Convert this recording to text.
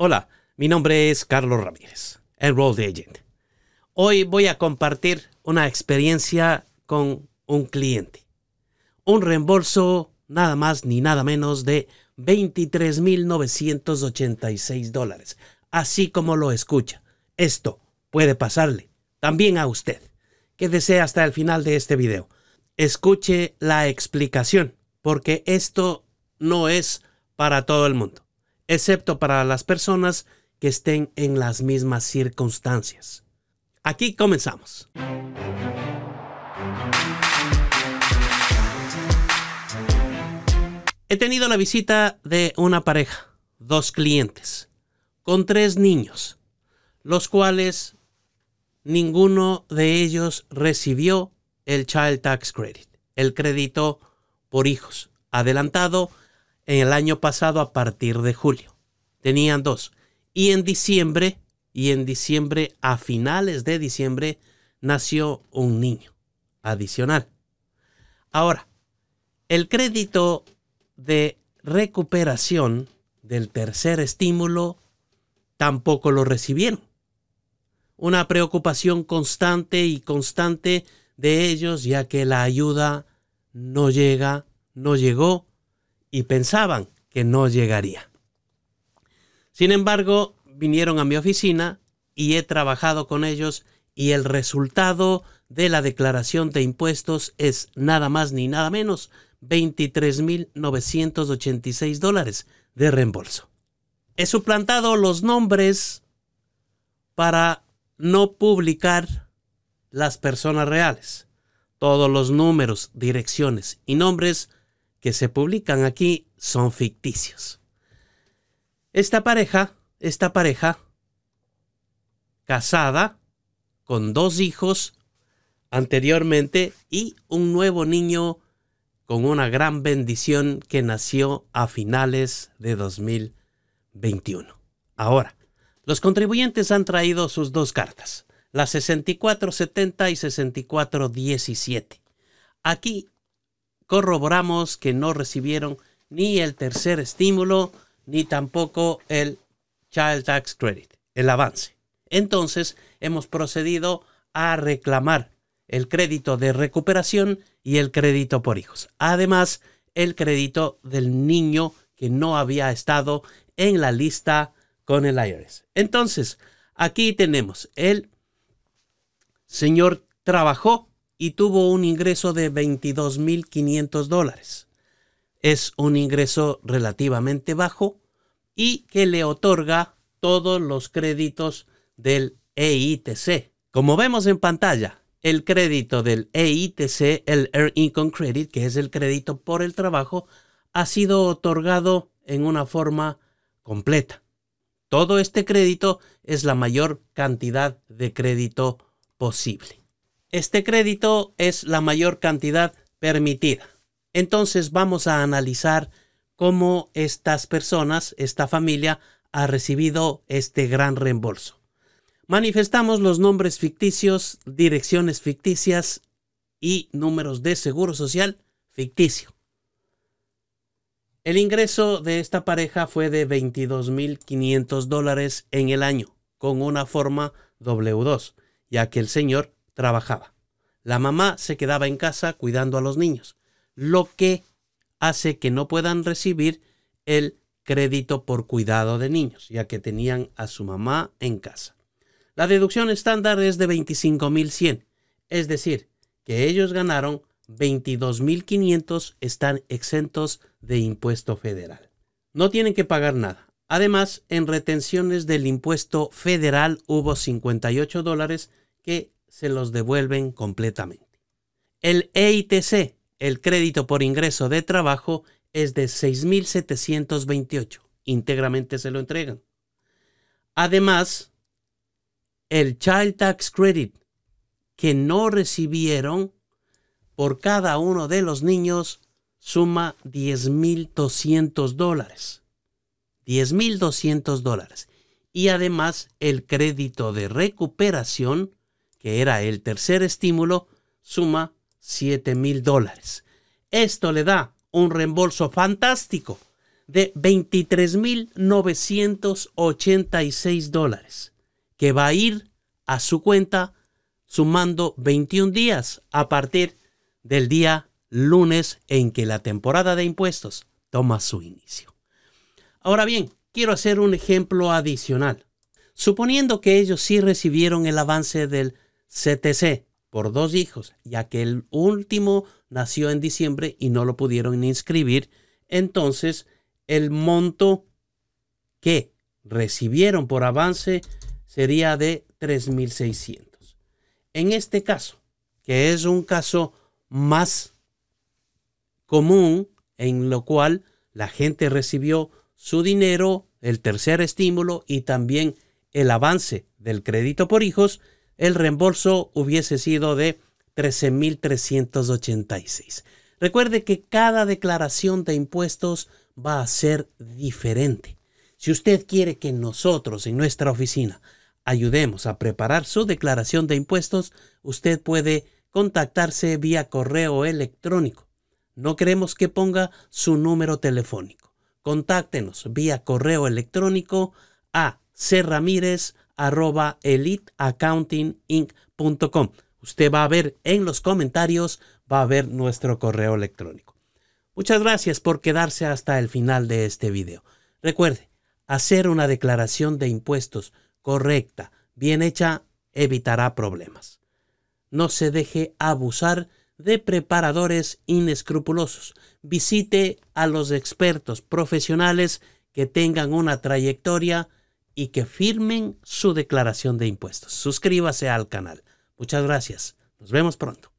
Hola, mi nombre es Carlos Ramírez, Enrolled Agent. Hoy voy a compartir una experiencia con un cliente. Un reembolso nada más ni nada menos de 23.986 dólares. Así como lo escucha. Esto puede pasarle también a usted. Quédese hasta el final de este video. Escuche la explicación, porque esto no es para todo el mundo excepto para las personas que estén en las mismas circunstancias. Aquí comenzamos. He tenido la visita de una pareja, dos clientes, con tres niños, los cuales ninguno de ellos recibió el Child Tax Credit, el crédito por hijos, adelantado en el año pasado a partir de julio. Tenían dos. Y en diciembre, y en diciembre, a finales de diciembre, nació un niño adicional. Ahora, el crédito de recuperación del tercer estímulo tampoco lo recibieron. Una preocupación constante y constante de ellos ya que la ayuda no llega, no llegó y pensaban que no llegaría. Sin embargo, vinieron a mi oficina y he trabajado con ellos y el resultado de la declaración de impuestos es nada más ni nada menos 23.986 dólares de reembolso. He suplantado los nombres para no publicar las personas reales. Todos los números, direcciones y nombres que se publican aquí son ficticios. Esta pareja, esta pareja, casada, con dos hijos anteriormente y un nuevo niño con una gran bendición que nació a finales de 2021. Ahora, los contribuyentes han traído sus dos cartas, la 6470 y 6417. Aquí corroboramos que no recibieron ni el tercer estímulo ni tampoco el Child Tax Credit, el avance. Entonces hemos procedido a reclamar el crédito de recuperación y el crédito por hijos. Además, el crédito del niño que no había estado en la lista con el IRS. Entonces, aquí tenemos, el señor trabajó y tuvo un ingreso de 22.500 dólares. Es un ingreso relativamente bajo y que le otorga todos los créditos del EITC. Como vemos en pantalla, el crédito del EITC, el Air Income Credit, que es el crédito por el trabajo, ha sido otorgado en una forma completa. Todo este crédito es la mayor cantidad de crédito posible. Este crédito es la mayor cantidad permitida. Entonces vamos a analizar cómo estas personas, esta familia, ha recibido este gran reembolso. Manifestamos los nombres ficticios, direcciones ficticias y números de seguro social ficticio. El ingreso de esta pareja fue de 22.500 dólares en el año, con una forma W2, ya que el señor trabajaba. La mamá se quedaba en casa cuidando a los niños, lo que hace que no puedan recibir el crédito por cuidado de niños, ya que tenían a su mamá en casa. La deducción estándar es de 25.100, es decir, que ellos ganaron 22.500 están exentos de impuesto federal. No tienen que pagar nada. Además, en retenciones del impuesto federal hubo 58 dólares que se los devuelven completamente. El EITC, el crédito por ingreso de trabajo, es de 6.728. Íntegramente se lo entregan. Además, el Child Tax Credit que no recibieron por cada uno de los niños suma 10.200 dólares. 10.200 dólares. Y además el crédito de recuperación que era el tercer estímulo, suma 7 mil dólares. Esto le da un reembolso fantástico de 23.986 dólares, que va a ir a su cuenta sumando 21 días a partir del día lunes en que la temporada de impuestos toma su inicio. Ahora bien, quiero hacer un ejemplo adicional. Suponiendo que ellos sí recibieron el avance del CTC por dos hijos, ya que el último nació en diciembre y no lo pudieron inscribir, entonces el monto que recibieron por avance sería de 3.600. En este caso, que es un caso más común en lo cual la gente recibió su dinero, el tercer estímulo y también el avance del crédito por hijos, el reembolso hubiese sido de 13.386. Recuerde que cada declaración de impuestos va a ser diferente. Si usted quiere que nosotros en nuestra oficina ayudemos a preparar su declaración de impuestos, usted puede contactarse vía correo electrónico. No queremos que ponga su número telefónico. Contáctenos vía correo electrónico a cramírez.com arroba eliteaccountinginc.com. Usted va a ver en los comentarios, va a ver nuestro correo electrónico. Muchas gracias por quedarse hasta el final de este video. Recuerde, hacer una declaración de impuestos correcta, bien hecha, evitará problemas. No se deje abusar de preparadores inescrupulosos. Visite a los expertos profesionales que tengan una trayectoria y que firmen su declaración de impuestos. Suscríbase al canal. Muchas gracias. Nos vemos pronto.